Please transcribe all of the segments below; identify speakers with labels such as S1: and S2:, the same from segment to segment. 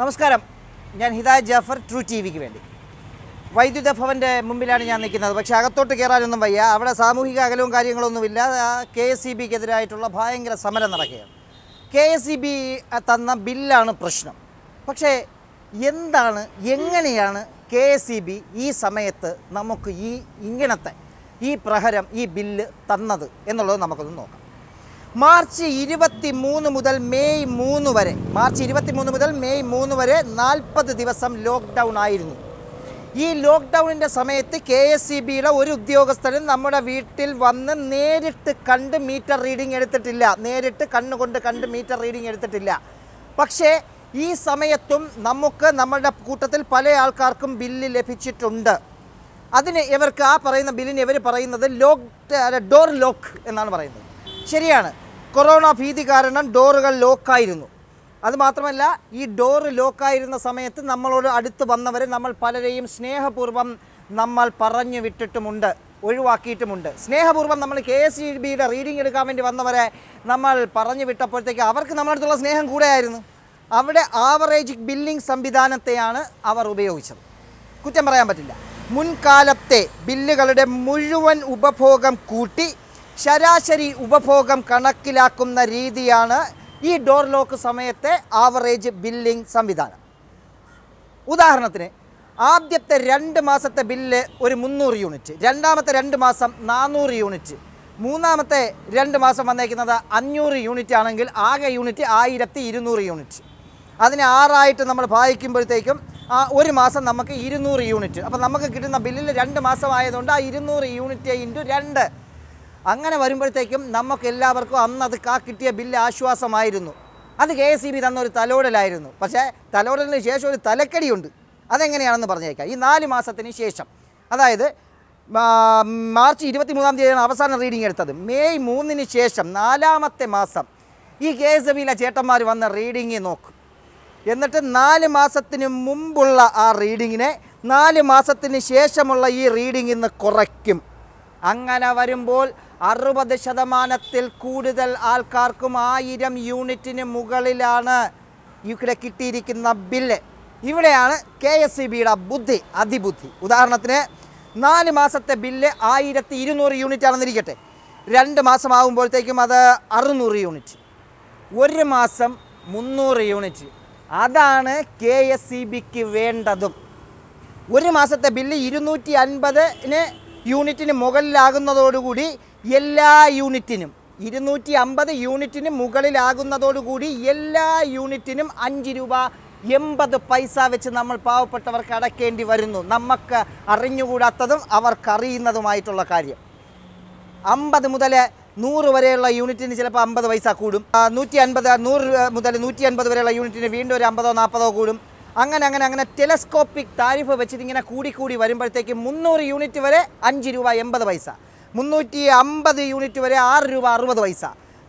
S1: നമസ്കാരം ഞാൻ Hithai Jafar True T വിക്ക് വേണ്ടി വൈദ്യുത ഭവൻ്റെ മുമ്പിലാണ് ഞാൻ നിൽക്കുന്നത് പക്ഷേ അകത്തോട്ട് കയറാനൊന്നും വയ്യ അവിടെ സാമൂഹിക അകലവും കാര്യങ്ങളൊന്നുമില്ല കെ എസ് ഇ ബിക്കെതിരായിട്ടുള്ള ഭയങ്കര സമരം നടക്കുകയാണ് കെ എസ് സി ബി തന്ന ബില്ലാണ് പ്രശ്നം പക്ഷേ എന്താണ് എങ്ങനെയാണ് കെ എസ് സി ബി ഈ സമയത്ത് നമുക്ക് ഈ ഇങ്ങനത്തെ ഈ പ്രഹരം ഈ ബില്ല് തന്നത് എന്നുള്ളത് നമുക്കൊന്ന് നോക്കാം മാർച്ച് ഇരുപത്തി മൂന്ന് മുതൽ മെയ് മൂന്ന് വരെ മാർച്ച് ഇരുപത്തി മൂന്ന് മുതൽ മെയ് മൂന്ന് വരെ നാൽപ്പത് ദിവസം ലോക്ക്ഡൗൺ ആയിരുന്നു ഈ ലോക്ക്ഡൗണിൻ്റെ സമയത്ത് കെ എസ് സി ബിയുടെ ഒരു ഉദ്യോഗസ്ഥനും നമ്മുടെ വീട്ടിൽ വന്ന് നേരിട്ട് കണ്ട് മീറ്റർ റീഡിംഗ് എടുത്തിട്ടില്ല നേരിട്ട് കണ്ണുകൊണ്ട് കണ്ട് മീറ്റർ റീഡിംഗ് എടുത്തിട്ടില്ല പക്ഷേ ഈ സമയത്തും നമുക്ക് നമ്മുടെ കൂട്ടത്തിൽ പല ആൾക്കാർക്കും ബില്ല് ലഭിച്ചിട്ടുണ്ട് അതിന് ഇവർക്ക് ആ പറയുന്ന ബില്ലിന് ഇവർ പറയുന്നത് ലോക്ക് ഡോർ ലോക്ക് എന്നാണ് പറയുന്നത് ശരിയാണ് കൊറോണ ഭീതി കാരണം ഡോറുകൾ ലോക്കായിരുന്നു അതുമാത്രമല്ല ഈ ഡോറ് ലോക്കായിരുന്ന സമയത്ത് നമ്മളോട് അടുത്ത് വന്നവരെ നമ്മൾ പലരെയും സ്നേഹപൂർവ്വം നമ്മൾ പറഞ്ഞു വിട്ടിട്ടുമുണ്ട് ഒഴിവാക്കിയിട്ടുമുണ്ട് സ്നേഹപൂർവ്വം നമ്മൾ കെ എസ് ഇ ബിയുടെ റീഡിംഗ് എടുക്കാൻ വേണ്ടി വന്നവരെ നമ്മൾ പറഞ്ഞു വിട്ടപ്പോഴത്തേക്ക് അവർക്ക് നമ്മളടുത്തുള്ള സ്നേഹം കൂടെയായിരുന്നു അവിടെ ആവറേജ് ബില്ലിംഗ് സംവിധാനത്തെയാണ് അവർ ഉപയോഗിച്ചത് കുറ്റം പറയാൻ പറ്റില്ല മുൻകാലത്തെ ബില്ലുകളുടെ മുഴുവൻ ഉപഭോഗം കൂട്ടി ശരാശരി ഉപഭോഗം കണക്കിലാക്കുന്ന രീതിയാണ് ഈ ഡോർ ലോക്ക് സമയത്തെ ആവറേജ് ബില്ലിംഗ് സംവിധാനം ഉദാഹരണത്തിന് ആദ്യത്തെ രണ്ട് മാസത്തെ ബില്ല് ഒരു മുന്നൂറ് യൂണിറ്റ് രണ്ടാമത്തെ രണ്ട് മാസം നാനൂറ് യൂണിറ്റ് മൂന്നാമത്തെ രണ്ട് മാസം വന്നേക്കുന്നത് അഞ്ഞൂറ് യൂണിറ്റ് ആണെങ്കിൽ ആകെ യൂണിറ്റ് ആയിരത്തി ഇരുന്നൂറ് യൂണിറ്റ് അതിനെ ആറായിട്ട് നമ്മൾ ഭാഗിക്കുമ്പോഴത്തേക്കും ആ ഒരു മാസം നമുക്ക് ഇരുന്നൂറ് യൂണിറ്റ് അപ്പോൾ നമുക്ക് കിട്ടുന്ന ബില്ലിൽ രണ്ട് മാസം ആയതുകൊണ്ട് ആ ഇരുന്നൂറ് യൂണിറ്റ് ഇൻറ്റു രണ്ട് അങ്ങനെ വരുമ്പോഴത്തേക്കും നമുക്ക് എല്ലാവർക്കും അന്ന് അത് കാ കിട്ടിയ ബില്ല് ആശ്വാസമായിരുന്നു അത് കെ എസ് ഇ ബി തന്ന ഒരു തലോടലായിരുന്നു പക്ഷേ തലോടലിന് ശേഷം ഒരു തലക്കടിയുണ്ട് അതെങ്ങനെയാണെന്ന് പറഞ്ഞേക്കാം ഈ നാല് മാസത്തിന് ശേഷം അതായത് മാർച്ച് ഇരുപത്തി മൂന്നാം തീയതിയാണ് അവസാന റീഡിംഗ് എടുത്തത് മെയ് മൂന്നിന് ശേഷം നാലാമത്തെ മാസം ഈ കെ എസ് ബിയിലെ ചേട്ടന്മാർ വന്ന റീഡിംഗ് നോക്കും എന്നിട്ട് നാല് മാസത്തിന് മുമ്പുള്ള ആ റീഡിങ്ങിനെ നാല് മാസത്തിന് ശേഷമുള്ള ഈ റീഡിംഗ് ഇന്ന് കുറയ്ക്കും അങ്ങനെ വരുമ്പോൾ അറുപത് ശതമാനത്തിൽ കൂടുതൽ ആൾക്കാർക്കും ആയിരം യൂണിറ്റിന് മുകളിലാണ് ഇവിടെ കിട്ടിയിരിക്കുന്ന ബില്ല് ഇവിടെയാണ് കെ എസ് ഇ ബിയുടെ ബുദ്ധി അതിബുദ്ധി ഉദാഹരണത്തിന് നാല് മാസത്തെ ബില്ല് ആയിരത്തി ഇരുന്നൂറ് യൂണിറ്റ് ആണെന്നിരിക്കട്ടെ രണ്ട് മാസമാകുമ്പോഴത്തേക്കും അത് അറുന്നൂറ് യൂണിറ്റ് ഒരു മാസം മുന്നൂറ് യൂണിറ്റ് അതാണ് കെ എസ് ഇ ബിക്ക് വേണ്ടതും ഒരു മാസത്തെ ബില്ല് ഇരുന്നൂറ്റി അൻപതിന് യൂണിറ്റിന് മുകളിലാകുന്നതോടുകൂടി എല്ലാ യൂണിറ്റിനും ഇരുന്നൂറ്റി അമ്പത് യൂണിറ്റിന് മുകളിലാകുന്നതോടുകൂടി എല്ലാ യൂണിറ്റിനും അഞ്ച് രൂപ എൺപത് പൈസ വെച്ച് നമ്മൾ പാവപ്പെട്ടവർക്ക് അടക്കേണ്ടി വരുന്നു നമുക്ക് അറിഞ്ഞുകൂടാത്തതും അവർക്കറിയുന്നതുമായിട്ടുള്ള കാര്യം അമ്പത് മുതൽ നൂറ് വരെയുള്ള യൂണിറ്റിന് ചിലപ്പോൾ അമ്പത് പൈസ കൂടും നൂറ്റി അൻപത് നൂറ് മുതൽ നൂറ്റി അൻപത് വരെയുള്ള യൂണിറ്റിന് വീണ്ടും ഒരു അമ്പതോ നാൽപ്പതോ കൂടും അങ്ങനെ അങ്ങനെ അങ്ങനെ ടെലസ്കോപ്പിക് താരിഫ് വെച്ചിട്ട് ഇങ്ങനെ കൂടി വരുമ്പോഴത്തേക്ക് മുന്നൂറ് യൂണിറ്റ് വരെ അഞ്ച് രൂപ എൺപത് പൈസ മുന്നൂറ്റി അമ്പത് യൂണിറ്റ് വരെ ആറ് രൂപ അറുപത് പൈസ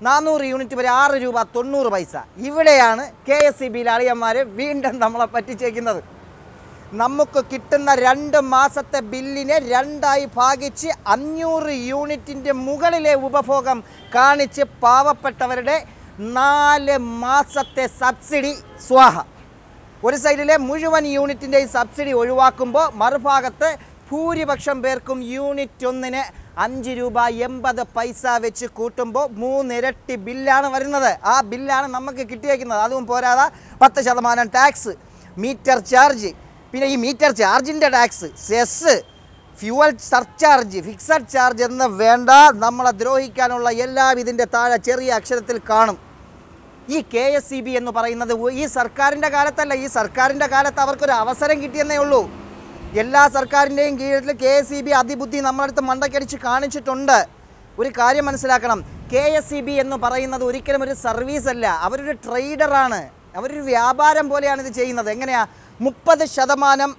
S1: നാനൂറ് യൂണിറ്റ് വരെ ആറ് രൂപ തൊണ്ണൂറ് പൈസ ഇവിടെയാണ് കെ എസ് സി ബിയിലെ അളിയന്മാർ വീണ്ടും നമ്മളെ പറ്റിച്ചേക്കുന്നത് നമുക്ക് കിട്ടുന്ന രണ്ട് മാസത്തെ ബില്ലിനെ രണ്ടായി ഭാഗിച്ച് അഞ്ഞൂറ് യൂണിറ്റിൻ്റെ മുകളിലെ ഉപഭോഗം കാണിച്ച് പാവപ്പെട്ടവരുടെ നാല് മാസത്തെ സബ്സിഡി സ്വാഹ ഒരു സൈഡിലെ മുഴുവൻ യൂണിറ്റിൻ്റെയും സബ്സിഡി ഒഴിവാക്കുമ്പോൾ മറുഭാഗത്ത് ഭൂരിപക്ഷം പേർക്കും യൂണിറ്റ് ഒന്നിന് അഞ്ച് രൂപ എൺപത് പൈസ വെച്ച് കൂട്ടുമ്പോൾ മൂന്നിരട്ടി ബില്ലാണ് വരുന്നത് ആ ബില്ലാണ് നമുക്ക് കിട്ടിയേക്കുന്നത് അതും പോരാതെ പത്ത് ശതമാനം ടാക്സ് മീറ്റർ ചാർജ് പിന്നെ ഈ മീറ്റർ ചാർജിൻ്റെ tax cess fuel surcharge fixed charge എന്ന് വേണ്ട നമ്മളെ ദ്രോഹിക്കാനുള്ള എല്ലാം ഇതിൻ്റെ താഴെ ചെറിയ അക്ഷരത്തിൽ കാണും ഈ കെ എസ് സി ബി എന്ന് പറയുന്നത് ഈ സർക്കാരിൻ്റെ കാലത്തല്ല ഈ സർക്കാരിൻ്റെ കാലത്ത് അവർക്കൊരു അവസരം കിട്ടിയെന്നേ ഉള്ളൂ എല്ലാ സർക്കാരിൻ്റെയും കീഴിൽ കെ എസ് സി ബി അതിബുദ്ധി നമ്മളടുത്ത് മണ്ടക്കടിച്ച് കാണിച്ചിട്ടുണ്ട് ഒരു കാര്യം മനസ്സിലാക്കണം കെ എസ് സി ബി എന്ന് പറയുന്നത് ഒരിക്കലും ഒരു സർവീസ് അല്ല അവരൊരു ട്രെയ്ഡറാണ് അവരൊരു വ്യാപാരം പോലെയാണ് ഇത് ചെയ്യുന്നത് എങ്ങനെയാണ് മുപ്പത് ശതമാനം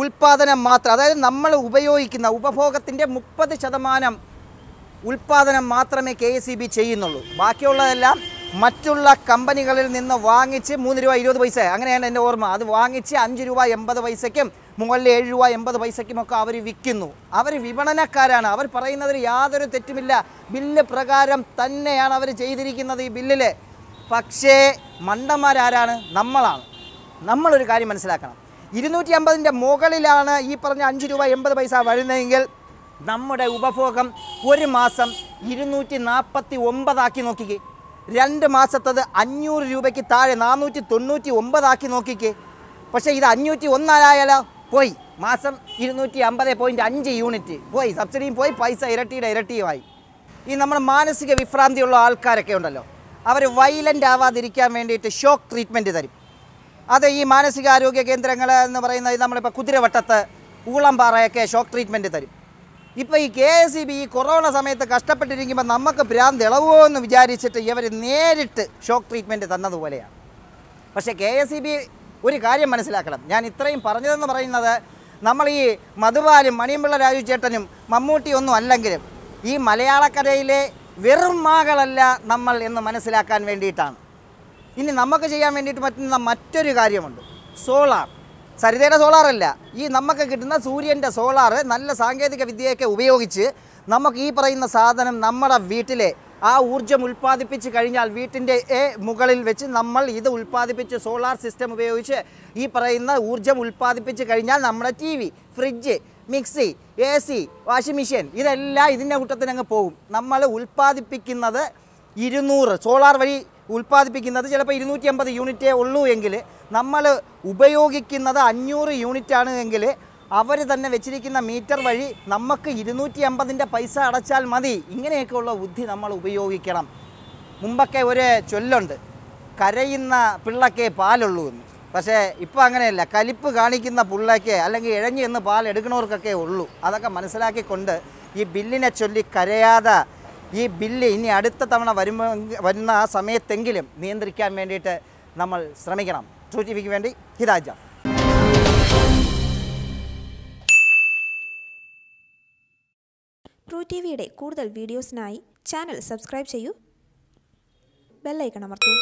S1: ഉൽപ്പാദനം മാത്രം അതായത് നമ്മൾ ഉപയോഗിക്കുന്ന ഉപഭോഗത്തിൻ്റെ മുപ്പത് ശതമാനം ഉൽപ്പാദനം മാത്രമേ കെ എസ് ഇ ബി ചെയ്യുന്നുള്ളൂ ബാക്കിയുള്ളതെല്ലാം മറ്റുള്ള കമ്പനികളിൽ നിന്ന് വാങ്ങിച്ച് മൂന്ന് രൂപ ഇരുപത് പൈസ അങ്ങനെയാണ് എൻ്റെ ഓർമ്മ അത് വാങ്ങിച്ച് അഞ്ച് രൂപ എൺപത് പൈസയ്ക്കും മുകളിൽ ഏഴ് രൂപ എൺപത് പൈസയ്ക്കുമൊക്കെ അവർ വിൽക്കുന്നു അവർ വിപണനക്കാരാണ് അവർ പറയുന്നതിൽ യാതൊരു തെറ്റുമില്ല ബില്ല് പ്രകാരം തന്നെയാണ് അവർ ചെയ്തിരിക്കുന്നത് ഈ ബില്ലിൽ പക്ഷേ മണ്ടന്മാരാരാണ് നമ്മളാണ് നമ്മളൊരു കാര്യം മനസ്സിലാക്കണം ഇരുന്നൂറ്റി അമ്പതിൻ്റെ മുകളിലാണ് ഈ പറഞ്ഞ അഞ്ച് രൂപ എൺപത് പൈസ വരുന്നതെങ്കിൽ നമ്മുടെ ഉപഭോഗം ഒരു മാസം ഇരുന്നൂറ്റി നാൽപ്പത്തി ഒമ്പതാക്കി നോക്കിക്കേ രണ്ട് മാസത്തത് അഞ്ഞൂറ് രൂപയ്ക്ക് താഴെ നാനൂറ്റി തൊണ്ണൂറ്റി ഒമ്പതാക്കി നോക്കിക്കേ പക്ഷേ ഇത് അഞ്ഞൂറ്റി ഒന്നാലായാലോ പോയി മാസം ഇരുന്നൂറ്റി അമ്പത് പോയിൻറ്റ് അഞ്ച് യൂണിറ്റ് പോയി സബ്സിഡിയും പോയി പൈസ ഇരട്ടിയുടെ ഇരട്ടിയുമായി ഈ നമ്മൾ മാനസിക വിഭ്രാന്തിയുള്ള ആൾക്കാരൊക്കെ ഉണ്ടല്ലോ അവർ വൈലൻ്റ് ആവാതിരിക്കാൻ വേണ്ടിയിട്ട് ഷോക്ക് ട്രീറ്റ്മെൻറ്റ് തരും അത് ഈ മാനസികാരോഗ്യ കേന്ദ്രങ്ങൾ എന്ന് പറയുന്നത് നമ്മളിപ്പോൾ കുതിരവട്ടത്ത് ഊളംപാറയൊക്കെ ഷോക്ക് ട്രീറ്റ്മെൻറ്റ് തരും ഇപ്പോൾ ഈ കെ എസ് ഇ ബി ഈ കൊറോണ സമയത്ത് കഷ്ടപ്പെട്ടിരിക്കുമ്പോൾ നമുക്ക് ഭ്രാന്ത് ഇളവോ എന്ന് വിചാരിച്ചിട്ട് ഇവർ നേരിട്ട് ഷോക്ക് ട്രീറ്റ്മെൻറ്റ് തന്നതുപോലെയാണ് പക്ഷേ കെ എസ് ഇ ബി ഒരു കാര്യം മനസ്സിലാക്കണം ഞാൻ ഇത്രയും പറഞ്ഞതെന്ന് പറയുന്നത് നമ്മൾ ഈ മധുബാലും മണിയമ്പിള്ള രാജു ചേട്ടനും മമ്മൂട്ടി ഒന്നും അല്ലെങ്കിലും ഈ മലയാളക്കരയിലെ വെറും മാകളല്ല നമ്മൾ എന്ന് മനസ്സിലാക്കാൻ വേണ്ടിയിട്ടാണ് ഇനി നമുക്ക് ചെയ്യാൻ വേണ്ടിയിട്ട് പറ്റുന്ന മറ്റൊരു കാര്യമുണ്ട് സോളാർ സരിതയുടെ സോളാറല്ല ഈ നമുക്ക് കിട്ടുന്ന സൂര്യൻ്റെ സോളാർ നല്ല സാങ്കേതിക വിദ്യയൊക്കെ ഉപയോഗിച്ച് നമുക്ക് ഈ പറയുന്ന സാധനം നമ്മുടെ വീട്ടിലെ ആ ഊർജ്ജം ഉൽപ്പാദിപ്പിച്ച് കഴിഞ്ഞാൽ വീട്ടിൻ്റെ മുകളിൽ വെച്ച് നമ്മൾ ഇത് ഉൽപ്പാദിപ്പിച്ച് സോളാർ സിസ്റ്റം ഉപയോഗിച്ച് ഈ പറയുന്ന ഊർജ്ജം ഉൽപ്പാദിപ്പിച്ച് കഴിഞ്ഞാൽ നമ്മുടെ T V fridge mixie A C washing machine ഇതെല്ലാം ഇതിൻ്റെ കൂട്ടത്തിനങ്ങ് പോകും നമ്മൾ ഉൽപ്പാദിപ്പിക്കുന്നത് ഇരുന്നൂറ് സോളാർ വഴി ഉൽപ്പാദിപ്പിക്കുന്നത് ചിലപ്പോൾ ഇരുന്നൂറ്റി അമ്പത് യൂണിറ്റേ ഉള്ളൂ എങ്കിൽ നമ്മൾ ഉപയോഗിക്കുന്നത് അഞ്ഞൂറ് യൂണിറ്റാണ് എങ്കിൽ അവർ തന്നെ വെച്ചിരിക്കുന്ന മീറ്റർ വഴി നമുക്ക് ഇരുന്നൂറ്റി അമ്പതിൻ്റെ പൈസ അടച്ചാൽ മതി ഇങ്ങനെയൊക്കെയുള്ള ബുദ്ധി നമ്മൾ ഉപയോഗിക്കണം മുമ്പൊക്കെ ഒരു ചൊല്ലുണ്ട് കരയുന്ന പിള്ളക്കേ പാലുള്ളൂ എന്ന് പക്ഷേ ഇപ്പോൾ അങ്ങനെയല്ല കലിപ്പ് കാണിക്കുന്ന പിള്ളയ്ക്ക് അല്ലെങ്കിൽ ഇഴഞ്ഞു എന്ന് പാൽ എടുക്കുന്നവർക്കൊക്കെ ഉള്ളൂ അതൊക്കെ മനസ്സിലാക്കിക്കൊണ്ട് ഈ ബില്ലിനെ ചൊല്ലി കരയാതെ ഈ ബില്ല് ഇനി അടുത്ത തവണ വരുമ്പോൾ വരുന്ന ആ സമയത്തെങ്കിലും നിയന്ത്രിക്കാൻ വേണ്ടിയിട്ട് നമ്മൾ ശ്രമിക്കണം ട്രൂറ്റിഫിക്ക് വേണ്ടി ഹിതാജ ടി വിയുടെ കൂടുതൽ വീഡിയോസിനായി ചാനൽ സബ്സ്ക്രൈബ് ചെയ്യൂ ബെല്ലൈക്കൺ അമർത്തൂ